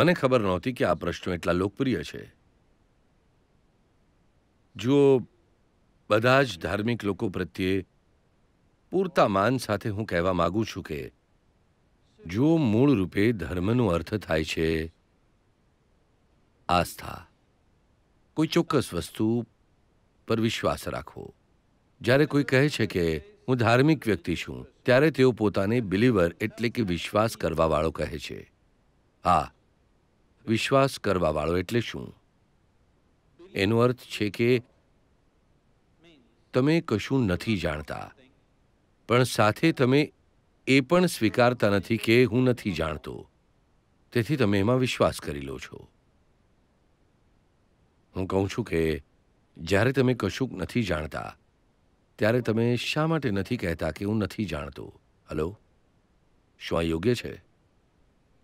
મને ખબર નહોતી કે આ પ્રશ્નો એટલા લોકપ્રિય છે જુઓ બધા જ ધાર્મિક લોકો પ્રત્યે પૂરતા માન સાથે હું કહેવા માગું છું કે જો મૂળ રૂપે ધર્મનો અર્થ થાય છે આસ્થા કોઈ ચોક્કસ વસ્તુ પર વિશ્વાસ રાખવો જ્યારે કોઈ કહે છે કે હું ધાર્મિક વ્યક્તિ છું ત્યારે તેઓ પોતાને બિલીવર એટલે કે વિશ્વાસ કરવાવાળો કહે છે હા વિશ્વાસ કરવાવાળો એટલે શું એનો અર્થ છે કે તમે કશું નથી જાણતા પણ સાથે તમે એ પણ સ્વીકારતા નથી કે હું નથી જાણતો તેથી તમે એમાં વિશ્વાસ કરી લો છો હું કહું છું કે જ્યારે તમે કશુંક નથી જાણતા ત્યારે તમે શા માટે નથી કહેતા કે હું નથી જાણતો હલો શું આ યોગ્ય છે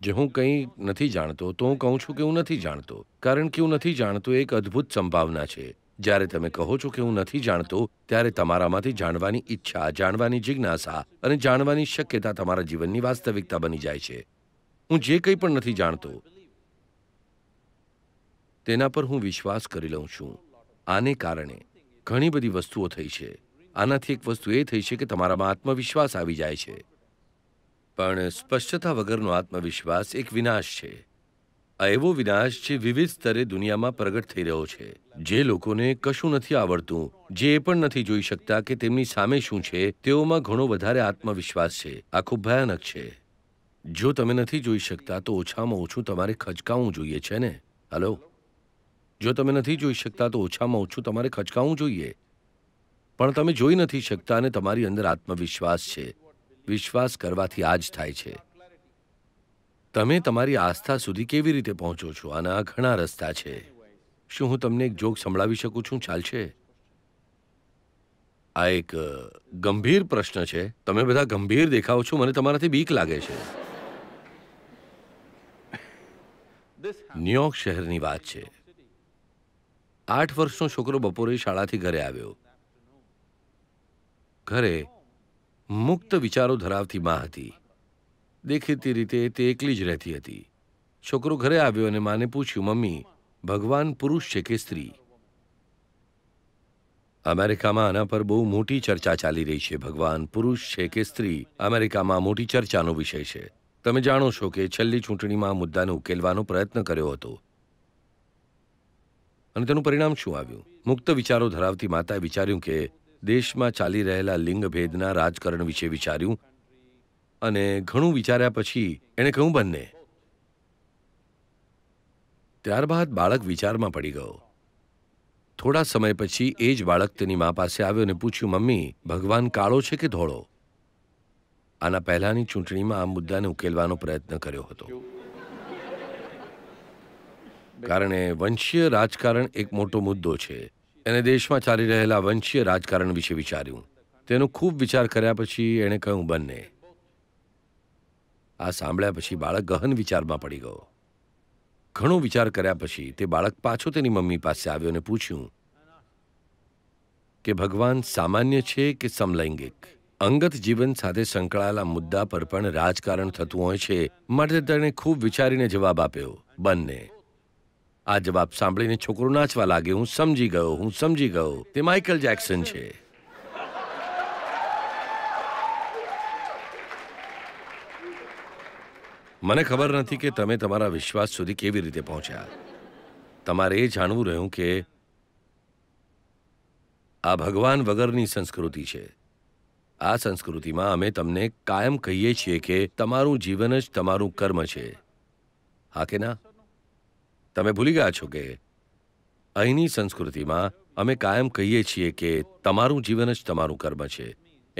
જે હું કંઈ નથી જાણતો તો હું કહું છું કે હું નથી જાણતો કારણ કે હું નથી જાણતો એક અદ્ભુત સંભાવના છે જ્યારે તમે કહો છો કે હું નથી જાણતો ત્યારે તમારામાંથી જાણવાની ઈચ્છા જાણવાની જિજ્ઞાસા અને જાણવાની શક્યતા તમારા જીવનની વાસ્તવિકતા બની જાય છે હું જે કંઈ પણ નથી જાણતો તેના પર હું વિશ્વાસ કરી લઉં છું આને કારણે ઘણી બધી વસ્તુઓ થઈ છે આનાથી એક વસ્તુ એ થઈ છે કે તમારામાં આત્મવિશ્વાસ આવી જાય છે પણ સ્પષ્ટતા વગરનો આત્મવિશ્વાસ એક વિનાશ છે આ એવો વિનાશ જે વિવિધ સ્તરે દુનિયામાં પ્રગટ થઈ રહ્યો છે જે લોકોને કશું નથી આવડતું જે એ પણ નથી જોઈ શકતા કે તેમની સામે શું છે તેઓમાં ઘણો વધારે આત્મવિશ્વાસ છે આ ખૂબ ભયાનક છે જો તમે નથી જોઈ શકતા તો ઓછામાં ઓછું તમારે ખચકાવવું જોઈએ છે ને હલો જો તમે નથી જોઈ શકતા તો ઓછામાં ઓછું તમારે ખચકાવવું જોઈએ પણ તમે જોઈ નથી શકતા અને તમારી અંદર આત્મવિશ્વાસ છે વિશ્વાસ કરવાથી આ જ થાય છે તમે તમારી આસ્થા સુધી કેવી રીતે પહોંચો છો આના ઘણા રસ્તા છે શું હું તમને એક જોક સંભળાવી શકું છું ચાલશે આ એક ગંભીર પ્રશ્ન છે તમે બધા ગંભીર દેખાવ છો મને તમારાથી બીક લાગે છે ન્યુયોર્ક શહેરની વાત છે આઠ વર્ષનો છોકરો બપોરે શાળાથી ઘરે આવ્યો ઘરે મુક્ત વિચારો ધરાવતી મા હતી દેખીતી રીતે તે એકલી જ રહેતી હતી છોકરો ઘરે આવ્યો અને માને પૂછ્યું મમ્મી ભગવાન પુરુષ છે કે સ્ત્રી અમેરિકામાં આના પર બહુ મોટી ચર્ચા ચાલી રહી છે ભગવાન પુરુષ છે કે સ્ત્રી અમેરિકામાં મોટી ચર્ચાનો વિષય છે તમે જાણો છો કે છેલ્લી ચૂંટણીમાં મુદ્દાને ઉકેલવાનો પ્રયત્ન કર્યો હતો અને તેનું પરિણામ શું આવ્યું મુક્ત વિચારો ધરાવતી માતાએ વિચાર્યું કે દેશમાં ચાલી રહેલા લિંગભેદના રાજકારણ વિશે વિચાર્યું અને ઘણું વિચાર્યા પછી એણે કહ્યું બંને ત્યારબાદ બાળક વિચારમાં પડી ગયો થોડા સમય પછી એ જ બાળક તેની મા પાસે આવ્યો અને પૂછ્યું મમ્મી ભગવાન કાળો છે કે ધોળો આના પહેલાની ચૂંટણીમાં આ મુદ્દાને ઉકેલવાનો પ્રયત્ન કર્યો હતો કારણે વંશીય રાજકારણ એક મોટો મુદ્દો છે એને દેશમાં ચાલી રહેલા વંશીય રાજકારણ વિશે વિચાર્યું તેનો ખૂબ વિચાર કર્યા પછી એણે કહ્યું બંને આ સાંભળ્યા પછી બાળક ગહન વિચારમાં પડી ગયો ઘણો વિચાર કર્યા પછી તે બાળક પાછો તેની મમ્મી પાસે આવ્યો અને પૂછ્યું કે ભગવાન સામાન્ય છે કે સમલૈંગિક અંગત જીવન સાથે સંકળાયેલા મુદ્દા પર પણ રાજકારણ થતું હોય છે માટે તેણે ખૂબ વિચારીને જવાબ આપ્યો બંને આ જવાબ સાંભળીને છોકરો નાચવા લાગ્યો હું સમજી ગયો હું સમજી ગયો તે માઇકલ જેક્સન છે મને ખબર નથી કે તમે તમારા વિશ્વાસ સુધી કેવી રીતે પહોંચ્યા તમારે એ જાણવું રહ્યું કે આ ભગવાન વગરની સંસ્કૃતિ છે આ સંસ્કૃતિમાં અમે તમને કાયમ કહીએ છીએ કે તમારું જીવન જ તમારું કર્મ છે હા કે ના તમે ભૂલી ગયા છો કે અહીંની સંસ્કૃતિમાં અમે કાયમ કહીએ છીએ કે તમારું જીવન જ તમારું કર્મ છે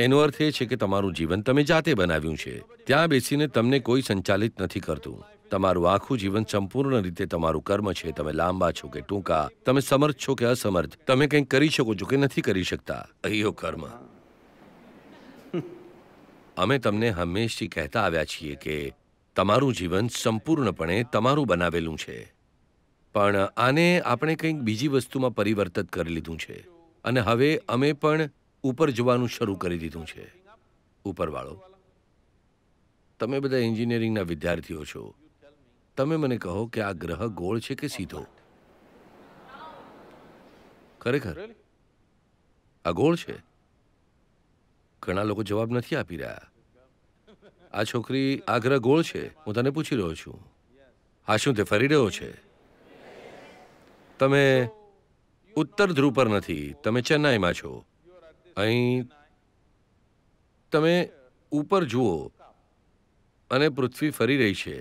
એનો અર્થ એ છે કે તમારું જીવન તમે જાતે બનાવ્યું છે ત્યાં બેસીને તમને કોઈ સંચાલિત નથી કરતું તમારું આખું જીવન સંપૂર્ણ રીતે તમારું કર્મ છે તમે લાંબા છો કે ટૂંકા તમે સમર્થ છો કે અસમર્થ તમે કંઈક કરી શકો છો કે નથી કરી શકતા અહીયો કર્મ અમે તમને હંમેશથી કહેતા આવ્યા છીએ કે તમારું જીવન સંપૂર્ણપણે તમારું બનાવેલું છે પણ આને આપણે કંઈક બીજી વસ્તુમાં પરિવર્તિત કરી લીધું છે અને હવે અમે પણ ઉપર જવાનું શરૂ કરી દીધું છે ઉપરવાળો તમે બધા એન્જિનિયરિંગના વિદ્યાર્થીઓ છો તમે મને કહો કે આ ગ્રહ ગોળ છે કે સીધો ખરેખર આ ગોળ છે ઘણા લોકો જવાબ નથી આપી રહ્યા આ છોકરી આ ગ્રહ ગોળ છે હું તને પૂછી રહ્યો છું આ શું તે ફરી રહ્યો છે તમે ઉત્તર ધ્રુવ પર નથી તમે ચેન્નાઈમાં છો અહીં તમે ઉપર જુઓ અને પૃથ્વી ફરી રહી છે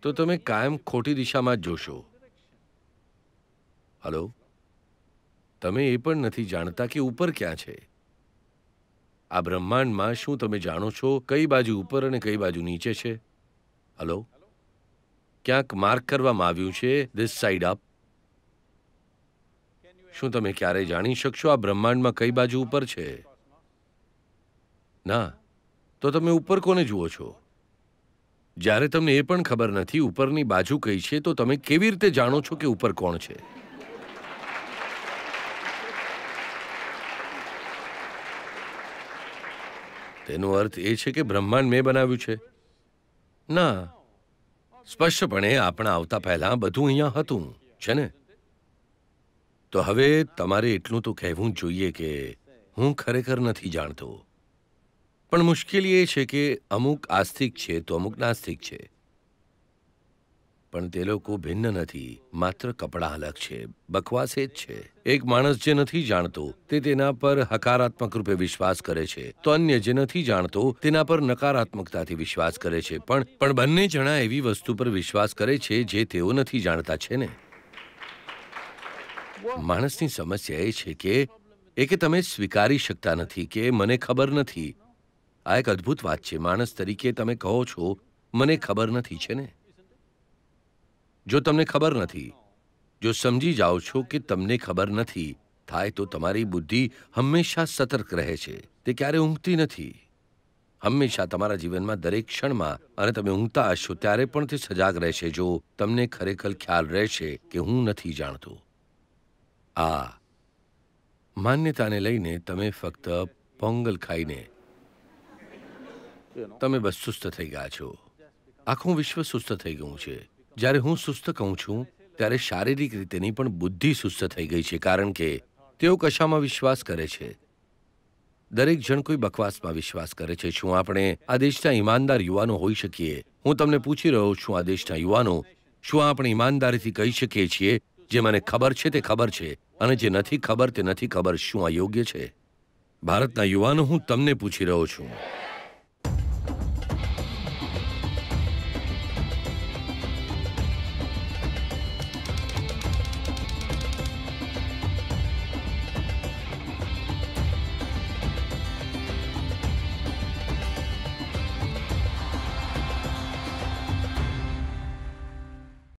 તો તમે કાયમ ખોટી દિશામાં જ જોશો હલો તમે એ પણ નથી જાણતા કે ઉપર ક્યાં છે આ બ્રહ્માંડમાં શું તમે જાણો છો કઈ બાજુ ઉપર અને કઈ બાજુ નીચે છે હલો ક્યાંક માર્ક કરવામાં આવ્યું છે ધીસ સાઈડ અપ શું તમે ક્યારેય જાણી શકશો આ બ્રહ્માંડમાં કઈ બાજુ ઉપર છે ના તો તમે ઉપર કોને જુઓ છો જ્યારે તમને એ પણ ખબર નથી ઉપરની બાજુ કઈ છે તો તમે કેવી રીતે જાણો છો કે ઉપર કોણ છે તેનો અર્થ એ છે કે બ્રહ્માંડ મેં બનાવ્યું છે ના સ્પષ્ટપણે આપણા આવતા પહેલાં બધું અહીંયા હતું છે ને તો હવે તમારે એટલું તો કહેવું જોઈએ કે હું ખરેખર નથી જાણતો પણ મુશ્કેલી એ છે કે અમુક આસ્તિક છે તો અમુક નાસ્તિક છે પણ તે લોકો ભિન્ન નથી માત્ર કપડાં અલગ છે બકવાસ એ જ છે એક માણસ જે નથી જાણતો તે તેના પર હકારાત્મક રૂપે વિશ્વાસ કરે છે તો અન્ય જે નથી જાણતો તેના પર નકારાત્મકતાથી વિશ્વાસ કરે છે પણ પણ બંને જણા એવી વસ્તુ પર વિશ્વાસ કરે છે જે તેઓ નથી જાણતા છે ને માણસની સમસ્યા એ છે કે એ કે તમે સ્વીકારી શકતા નથી કે મને ખબર નથી આ એક અદ્ભુત વાત છે માણસ તરીકે તમે કહો છો મને ખબર નથી છે ને જો તમને ખબર નથી જો સમજી જાઓ છો કે તમને ખબર નથી થાય તો તમારી બુદ્ધિ હંમેશા સતર્ક રહે છે તે ક્યારે ઊંઘતી નથી હંમેશા તમારા જીવનમાં દરેક ક્ષણમાં અને તમે ઊંઘતા હશો ત્યારે પણ તે સજાગ રહેશે જો તમને ખરેખર ખ્યાલ રહેશે કે હું નથી જાણતો આ માન્યતાને લઈને તમે ફક્ત પોંગલ ખાઈને તમે બસ સુસ્ત થઈ ગયા છો આખું વિશ્વ સુસ્ત થઈ ગયું છે જ્યારે હું સુસ્ત કહું છું ત્યારે શારીરિક રીતેની પણ બુદ્ધિ સુસ્ત થઈ ગઈ છે કારણ કે તેઓ કશામાં વિશ્વાસ કરે છે દરેક જણ કોઈ બકવાસમાં વિશ્વાસ કરે છે શું આપણે આ દેશના ઈમાનદાર યુવાનો હોઈ શકીએ હું તમને પૂછી રહ્યો છું આ દેશના યુવાનો શું આપણે ઈમાનદારીથી કહી શકીએ છીએ જે મને ખબર છે તે ખબર છે અને જે નથી ખબર તે નથી ખબર શું આ યોગ્ય છે ભારતના યુવાનો હું તમને પૂછી રહ્યો છું